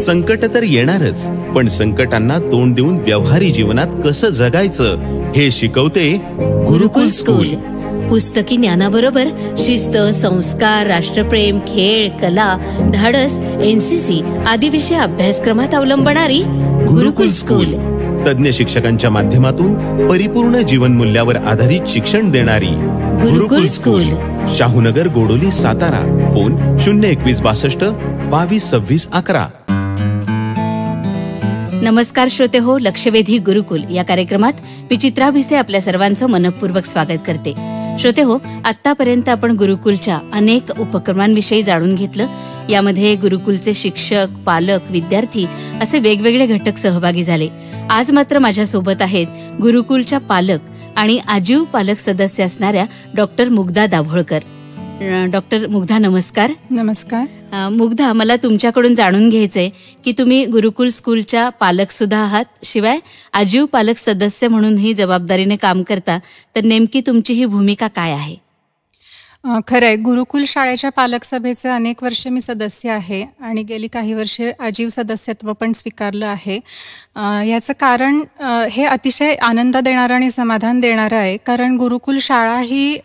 संकट तर येणारच पण संकटांना तोंड देऊन व्यवहारी जीवनात कसं जगायचं हे शिकवते गुरुकुल स्कूल पुस्तकी ज्ञानाबरोबर शिस्त संस्कार राष्ट्रप्रेम खेळ कला धाडस एनसीसी आदी विषय अभ्यासक्रमात अवलंबणारी गुरुकुल स्कूल तज्ञ शिक्षकांच्या माध्यमातून परिपूर्ण जीवन मूल्यावर आधारित शिक्षण देणारी गुरुकुल स्कूल शाहूनगर गोडोली सातारा फोन शून्य एकवीस बासष्ट बावीस सव्वीस अकरा नमस्कार श्रोते हो लक्षवेधी गुरुकुल या कार्यक्रमात मी चित्रा भिसे आपल्या सर्वांचं मनपूर्वक स्वागत करते श्रोते हो आतापर्यंत आपण गुरुकुलच्या अनेक उपक्रमांविषयी जाणून घेतलं यामध्ये गुरुकुलचे शिक्षक पालक विद्यार्थी असे वेगवेगळे घटक सहभागी झाले आज मात्र माझ्या सोबत आहेत गुरुकुलच्या पालक आणि आजीव पालक सदस्य असणाऱ्या डॉक्टर मुग्धा दाभोळकर डॉक्टर मुग्धा नमस्कार नमस्कार मुग्धा मला तुमच्याकडून जाणून घ्यायचंय की तुम्ही गुरुकुल स्कूलच्या पालक सुद्धा आहात शिवाय आजीव पालक सदस्य म्हणून ही जबाबदारीने काम करता तर नेमकी तुमची ही भूमिका काय आहे खरंय गुरुकुल शाळेच्या पालक सभेचे अनेक वर्ष मी सदस्य आहे आणि गेली काही वर्षे आजीव सदस्यत्व पण स्वीकारलं आहे याचं कारण हे अतिशय आनंद देणारं आणि समाधान देणारं आहे कारण गुरुकुल शाळा ही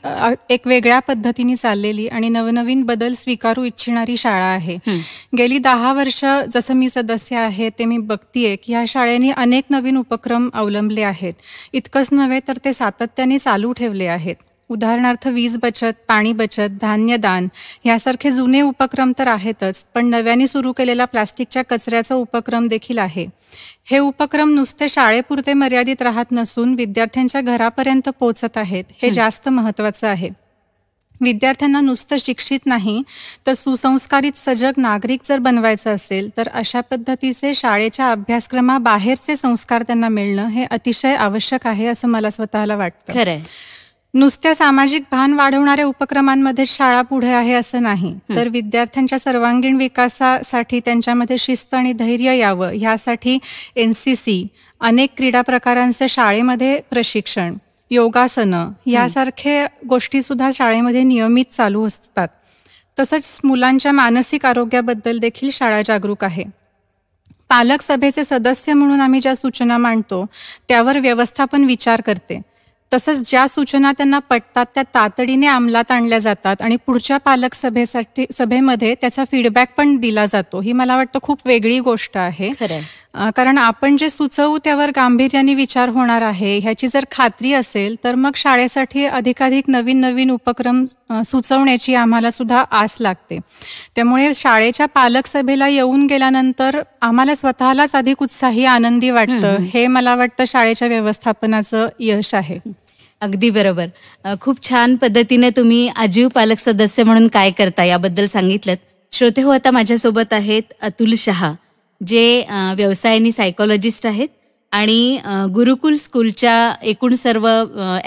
एक वेगळ्या पद्धतीने चाललेली आणि नवनवीन बदल स्वीकारू इच्छिणारी शाळा आहे गेली दहा वर्ष जसं मी सदस्य आहे ते मी बघतीये की ह्या शाळेने अनेक नवीन उपक्रम अवलंबले आहेत इतकंच नव्हे तर ते सातत्याने चालू ठेवले आहेत उदाहरणार्थ वीज बचत पाणी बचत धान्यदान यासारखे जुने उपक्रम तर आहेतच पण नव्याने सुरू केलेला प्लास्टिकच्या कचऱ्याचा उपक्रम देखील आहे हे उपक्रम नुसते शाळेपुरते मर्यादित राहत नसून विद्यार्थ्यांच्या घरापर्यंत पोहोचत आहेत हे जास्त महत्वाचं आहे विद्यार्थ्यांना नुसतं शिक्षित नाही तर सुसंस्कारित सजग नागरिक जर बनवायचं असेल तर अशा पद्धतीचे शाळेच्या अभ्यासक्रमाबाहेरचे संस्कार त्यांना मिळणं हे अतिशय आवश्यक आहे असं मला स्वतःला वाटतं नुसत्या सामाजिक भान वाढवणाऱ्या उपक्रमांमध्ये शाळा पुढे आहे असं नाही तर विद्यार्थ्यांच्या सर्वांगीण विकासासाठी त्यांच्यामध्ये शिस्त आणि धैर्य यावं ह्यासाठी एन सी सी अनेक क्रीडा प्रकारांचं शाळेमध्ये प्रशिक्षण योगासनं यासारखे गोष्टी सुद्धा शाळेमध्ये नियमित चालू असतात तसंच मुलांच्या मानसिक आरोग्याबद्दल देखील शाळा जागरूक आहे पालक सभेचे सदस्य म्हणून आम्ही ज्या सूचना मांडतो त्यावर व्यवस्थापन विचार करते तसंच ज्या सूचना त्यांना पटतात त्या तातडीने अंमलात आणल्या जातात आणि पुढच्या पालक सभेसाठी सभेमध्ये त्याचा फीडबॅक पण दिला जातो ही मला वाटतं खूप वेगळी गोष्ट आहे कारण आपण जे सुचवू त्यावर गांभीर्याने विचार होणार आहे ह्याची जर खात्री असेल तर मग शाळेसाठी अधिकाधिक नवीन नवीन उपक्रम सुचवण्याची आम्हाला सुद्धा आस लागते त्यामुळे शाळेच्या पालक सभेला येऊन गेल्यानंतर आम्हाला स्वतःलाच अधिक उत्साही आनंदी वाटतं हे मला वाटतं शाळेच्या व्यवस्थापनाचं यश आहे अगदी बरोबर खूप छान पद्धतीने तुम्ही आजीव पालक सदस्य म्हणून काय करता याबद्दल सांगितलं श्रोते हो आता माझ्यासोबत आहेत अतुल शहा जे व्यवसायाने सायकोलॉजिस्ट आहेत आणि गुरुकुल स्कूलच्या एकूण सर्व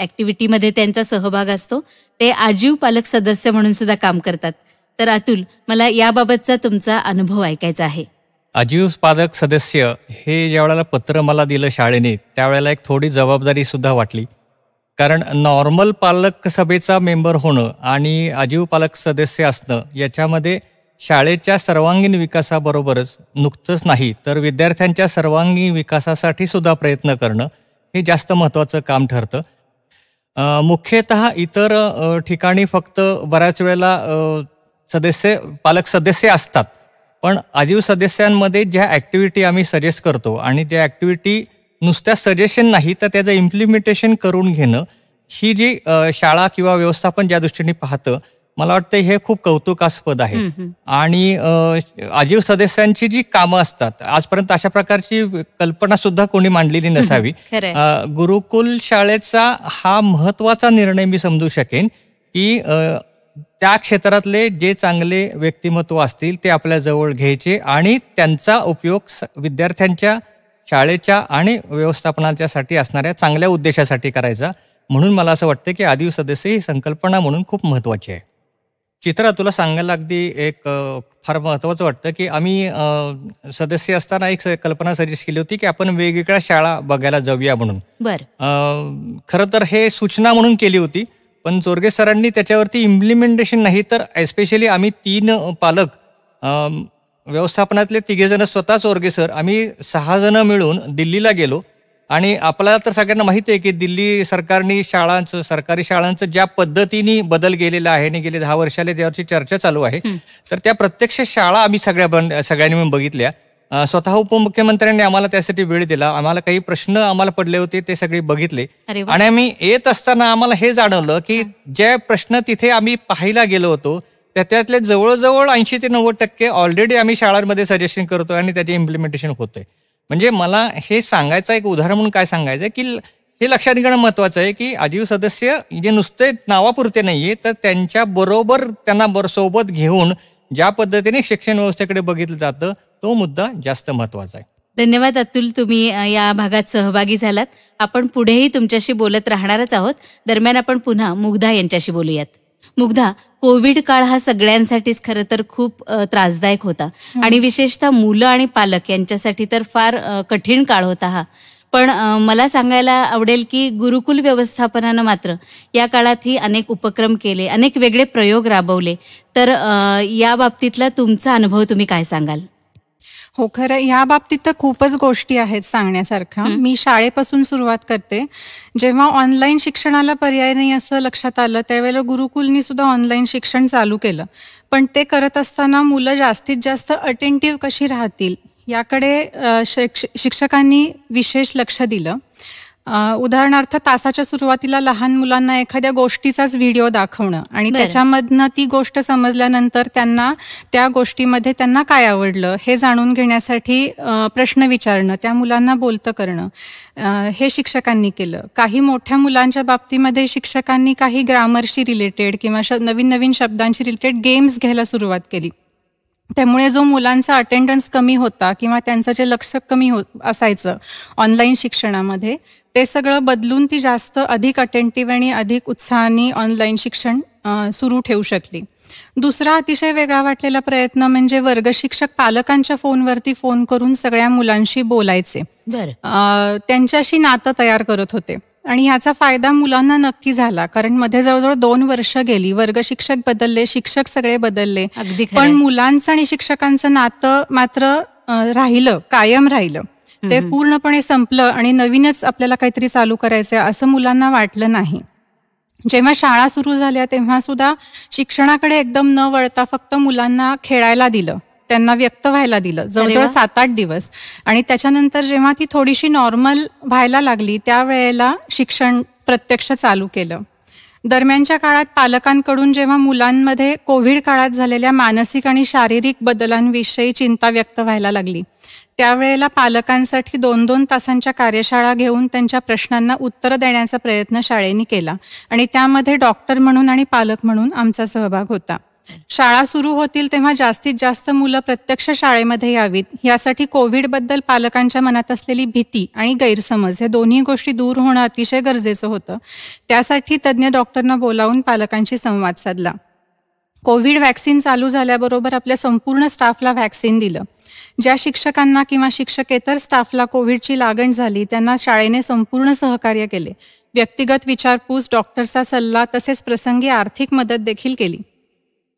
ऍक्टिव्हिटीमध्ये त्यांचा सहभाग असतो ते आजीव पालक सदस्य म्हणून सुद्धा काम करतात तर अतुल मला याबाबतचा तुमचा अनुभव ऐकायचा आहे आजीव पालक सदस्य हे ज्या पत्र मला दिलं शाळेने त्यावेळेला एक थोडी जबाबदारी सुद्धा वाटली कारण नॉर्मल पालक सभेचा मेंबर होणं आणि आजीव पालक सदस्य असणं याच्यामध्ये शाळेच्या सर्वांगीण विकासाबरोबरच नुकतंच नाही तर विद्यार्थ्यांच्या सर्वांगीण विकासासाठी सुद्धा प्रयत्न करणं हे जास्त महत्त्वाचं काम ठरतं मुख्यतः इतर ठिकाणी फक्त बऱ्याच वेळेला सदस्य पालक सदस्य असतात पण आजीव सदस्यांमध्ये ज्या ॲक्टिव्हिटी आम्ही सजेस्ट करतो आणि ज्या ॲक्टिव्हिटी नुसत्या सजेशन नाही तर त्याचं इम्प्लिमेंटेशन करून घेणं ही जी शाळा किंवा व्यवस्थापन ज्या दृष्टीने पाहतं मला वाटतं हे खूप कौतुकास्पद आहे आणि आजीव सदस्यांची जी कामं असतात आजपर्यंत अशा प्रकारची कल्पना सुद्धा कोणी मांडलेली नसावी गुरुकुल शाळेचा हा महत्वाचा निर्णय मी समजू शकेन की त्या क्षेत्रातले जे चांगले व्यक्तिमत्व असतील ते आपल्या जवळ घ्यायचे आणि त्यांचा उपयोग विद्यार्थ्यांच्या शाळेच्या आणि व्यवस्थापनाच्यासाठी असणाऱ्या चांगल्या उद्देशासाठी करायचा म्हणून मला असं वाटतं की आदिव सदस्य ही संकल्पना म्हणून खूप महत्त्वाची आहे चित्रा तुला सांगायला अगदी एक फार महत्त्वाचं वाटतं की आम्ही सदस्य असताना एक कल्पना सजेस्ट केली होती की आपण वेगवेगळ्या शाळा बघायला जाऊया म्हणून खरं तर हे सूचना म्हणून केली होती पण चोरगे सरांनी त्याच्यावरती इम्प्लिमेंटेशन नाही तर एस्पेशली आम्ही तीन पालक व्यवस्थापनातले जण स्वतःच ओरगे सर आम्ही सहा जण मिळून दिल्लीला गेलो आणि आपल्याला तर सगळ्यांना माहिती आहे की दिल्ली सरकारने शाळांचं सरकारी शाळांचं ज्या पद्धतीने बदल गेलेला आहे आणि गेले दहा वर्षाला त्यावरची चर्चा चालू आहे तर त्या प्रत्यक्ष शाळा आम्ही सगळ्या सगळ्यांनी मिळून बघितल्या स्वतः उपमुख्यमंत्र्यांनी आम्हाला त्यासाठी वेळ दिला आम्हाला काही प्रश्न आम्हाला पडले होते ते सगळे बघितले आणि आम्ही येत असताना आम्हाला हे जाणवलं की जे प्रश्न तिथे आम्ही पाहायला गेलो होतो त्यातल्या जवळजवळ ऐंशी ते नव्वद टक्के ऑलरेडी आम्ही शाळांमध्ये सजेशन करतो आणि त्याचे इम्प्लिमेंटेशन होतंय म्हणजे मला हे सांगायचं एक उदाहरण म्हणून काय सांगायचं की हे लक्षात घेणं महत्वाचं आहे की आजीव सदस्य जे नुसते नावापुरते नाहीये तर त्यांच्या बरोबर त्यांना बरसोबत घेऊन ज्या पद्धतीने शिक्षण व्यवस्थेकडे बघितलं जातं तो मुद्दा जास्त महत्वाचा आहे धन्यवाद अतुल तुम्ही या भागात सहभागी झालात आपण पुढेही तुमच्याशी बोलत राहणारच आहोत दरम्यान आपण पुन्हा मुग्धा यांच्याशी बोलूयात मुग्धा कोविड काळ हा सगळ्यांसाठीच खरं तर खूप त्रासदायक होता आणि विशेषतः मुलं आणि पालक यांच्यासाठी तर फार कठीण काळ होता हा पण मला सांगायला आवडेल की गुरुकुल व्यवस्थापनानं मात्र या काळातही अनेक उपक्रम केले अनेक वेगळे प्रयोग राबवले तर या बाबतीतला तुमचा अनुभव तुम्ही काय सांगाल हो खरं या बाबतीत तर खूपच गोष्टी आहेत सांगण्यासारख्या मी शाळेपासून सुरुवात करते जेव्हा ऑनलाईन शिक्षणाला पर्याय नाही असं लक्षात आलं त्यावेळेला गुरुकुलनी सुद्धा ऑनलाईन शिक्षण चालू केलं पण ते करत असताना मुलं जास्तीत जास्त अटेंटिव्ह कशी राहतील याकडे शिक्षकांनी विशेष लक्ष दिलं उदाहरणार्थ तासाच्या सुरुवातीला लहान मुलांना एखाद्या गोष्टीचाच व्हिडिओ दाखवणं आणि त्याच्यामधनं ती गोष्ट समजल्यानंतर त्यांना त्या गोष्टीमध्ये त्यांना काय आवडलं हे जाणून घेण्यासाठी प्रश्न विचारणं त्या मुलांना बोलतं करणं हे शिक्षकांनी केलं काही मोठ्या मुलांच्या बाबतीमध्ये शिक्षकांनी काही ग्रामरशी रिलेटेड किंवा नवीन नवीन शब्दांशी रिलेटेड गेम्स घ्यायला सुरुवात केली त्यामुळे जो मुलांचा अटेंडन्स कमी होता किंवा त्यांचं जे लक्ष कमी हो असायचं ऑनलाईन शिक्षणामध्ये ते सगळं बदलून ती जास्त अधिक अटेंटिव्ह आणि अधिक उत्साहाने ऑनलाईन शिक्षण सुरू ठेवू शकली दुसरा अतिशय वेगळा वाटलेला प्रयत्न म्हणजे वर्गशिक्षक पालकांच्या फोनवरती फोन करून सगळ्या मुलांशी बोलायचे त्यांच्याशी नातं तयार करत होते आणि ह्याचा फायदा मुलांना नक्की झाला कारण मध्ये जवळजवळ दोन वर्ष गेली वर्ग शिक्षक बदलले शिक्षक सगळे बदलले पण मुलांचं आणि शिक्षकांचं नातं मात्र राहिलं कायम राहिलं ते पूर्णपणे संपलं आणि नवीनच आपल्याला काहीतरी चालू करायचंय असं मुलांना वाटलं नाही जेव्हा शाळा सुरू झाल्या तेव्हा सुद्धा शिक्षणाकडे एकदम न वळता फक्त मुलांना खेळायला दिलं त्यांना व्यक्त व्हायला दिलं जवळजवळ सात आठ दिवस आणि त्याच्यानंतर जेव्हा ती थोडीशी नॉर्मल व्हायला लागली त्यावेळेला शिक्षण प्रत्यक्ष चालू केलं दरम्यानच्या काळात पालकांकडून जेव्हा मुलांमध्ये कोविड काळात झालेल्या मानसिक आणि शारीरिक बदलांविषयी चिंता व्यक्त व्हायला लागली त्यावेळेला पालकांसाठी दोन दोन तासांच्या कार्यशाळा घेऊन त्यांच्या प्रश्नांना उत्तर देण्याचा प्रयत्न शाळेने केला आणि त्यामध्ये डॉक्टर म्हणून आणि पालक म्हणून आमचा सहभाग होता शाळा सुरू होतील तेव्हा जास्तीत जास्त मुलं प्रत्यक्ष शाळेमध्ये यावीत यासाठी कोविडबद्दल पालकांच्या मनात असलेली भीती आणि गैरसमज हे दोन्ही गोष्टी दूर होणं अतिशय गरजेचं होतं त्यासाठी तज्ज्ञ डॉक्टरना बोलावून पालकांशी संवाद साधला कोविड व्हॅक्सिन चालू झाल्याबरोबर आपल्या संपूर्ण स्टाफला व्हॅक्सिन दिलं ज्या शिक्षकांना किंवा शिक्षकेतर स्टाफला कोविडची लागण झाली त्यांना शाळेने संपूर्ण सहकार्य केले व्यक्तिगत विचारपूस डॉक्टरचा सल्ला तसेच प्रसंगी आर्थिक मदत देखील केली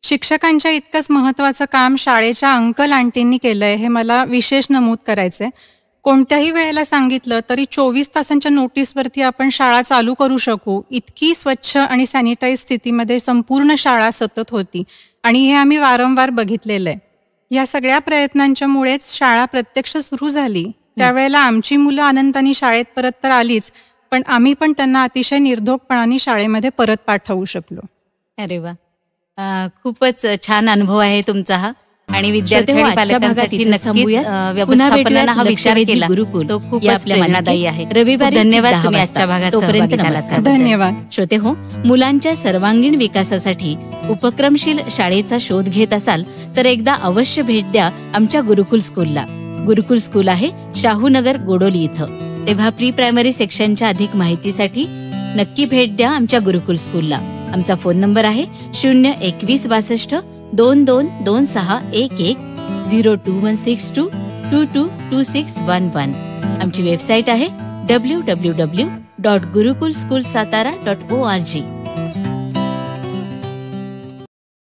शिक्षकांच्या इतकंच महत्वाचं काम शाळेच्या अंकल आंटींनी केलंय हे मला विशेष नमूद करायचंय कोणत्याही वेळेला सांगितलं तरी चोवीस तासांच्या नोटीसवरती आपण शाळा चालू करू शकू इतकी स्वच्छ आणि सॅनिटाईज स्थितीमध्ये संपूर्ण शाळा सतत होती आणि हे आम्ही वारंवार बघितलेलं आहे या सगळ्या प्रयत्नांच्यामुळेच शाळा प्रत्यक्ष सुरू झाली त्यावेळेला आमची मुलं आनंदाने शाळेत परत तर आलीच पण आम्ही पण त्यांना अतिशय निर्धोकपणाने शाळेमध्ये परत पाठवू शकलो अरे वा खूपच छान अनुभव आहे तुमचा हा आणि विद्यार्थी हो, पालकांसाठी हा विचार तो आहे रविवार धन्यवाद तुम्ही आजच्या भागात धन्यवाद श्रोते हो मुलांच्या सर्वांगीण विकासासाठी उपक्रमशील शाळेचा शोध घेत असाल तर एकदा अवश्य भेट द्या आमच्या गुरुकुल स्कूलला गुरुकुल स्कूल आहे शाहू नगर गोडोली इथं तेव्हा प्री प्रायमरी सेक्शनच्या अधिक माहितीसाठी नक्की भेट द्या आमच्या गुरुकुल स्कूलला आमचा फोन नंबर आहे शून्य एकवीस बासष्ट दोन दोन दोन सहा एक एक zero two one six two two two two six one one आमची वेबसाईट आहे W W W dot Gurukul school Satara dot O R जी